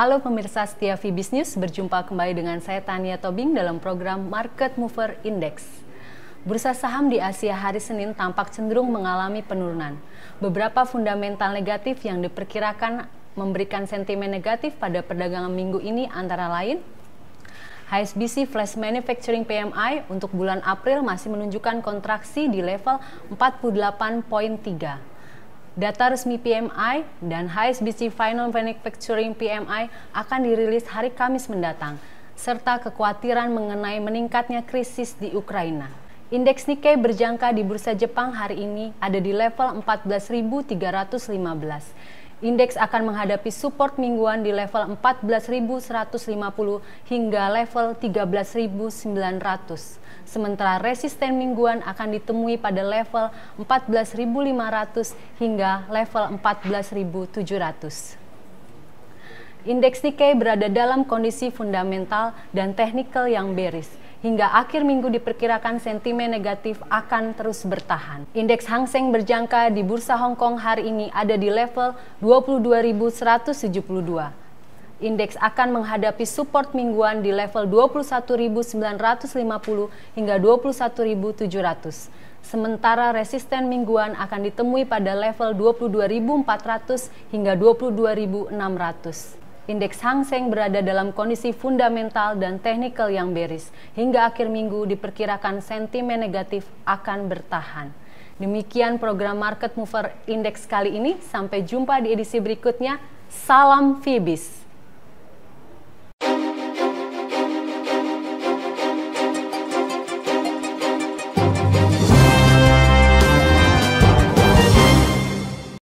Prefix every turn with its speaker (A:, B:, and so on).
A: Halo pemirsa setia V News, berjumpa kembali dengan saya Tania Tobing dalam program Market Mover Index. Bursa saham di Asia hari Senin tampak cenderung mengalami penurunan. Beberapa fundamental negatif yang diperkirakan memberikan sentimen negatif pada perdagangan minggu ini antara lain HSBC Flash Manufacturing PMI untuk bulan April masih menunjukkan kontraksi di level 48.3. Data resmi PMI dan HSBC Final Manufacturing PMI akan dirilis hari Kamis mendatang, serta kekhawatiran mengenai meningkatnya krisis di Ukraina. Indeks Nikkei berjangka di Bursa Jepang hari ini ada di level 14.315 Indeks akan menghadapi support mingguan di level 14.150 hingga level 13.900. Sementara resisten mingguan akan ditemui pada level 14.500 hingga level 14.700. Indeks Nikkei berada dalam kondisi fundamental dan teknikal yang beris Hingga akhir minggu diperkirakan sentimen negatif akan terus bertahan. Indeks Hang Seng berjangka di Bursa Hong Kong hari ini ada di level 22.172 indeks akan menghadapi support mingguan di level 21.950 hingga 21.700. Sementara resisten mingguan akan ditemui pada level 22.400 hingga 22.600. Indeks Hang Seng berada dalam kondisi fundamental dan teknikal yang beris. Hingga akhir minggu diperkirakan sentimen negatif akan bertahan. Demikian program Market Mover Index kali ini. Sampai jumpa di edisi berikutnya. Salam Fibis.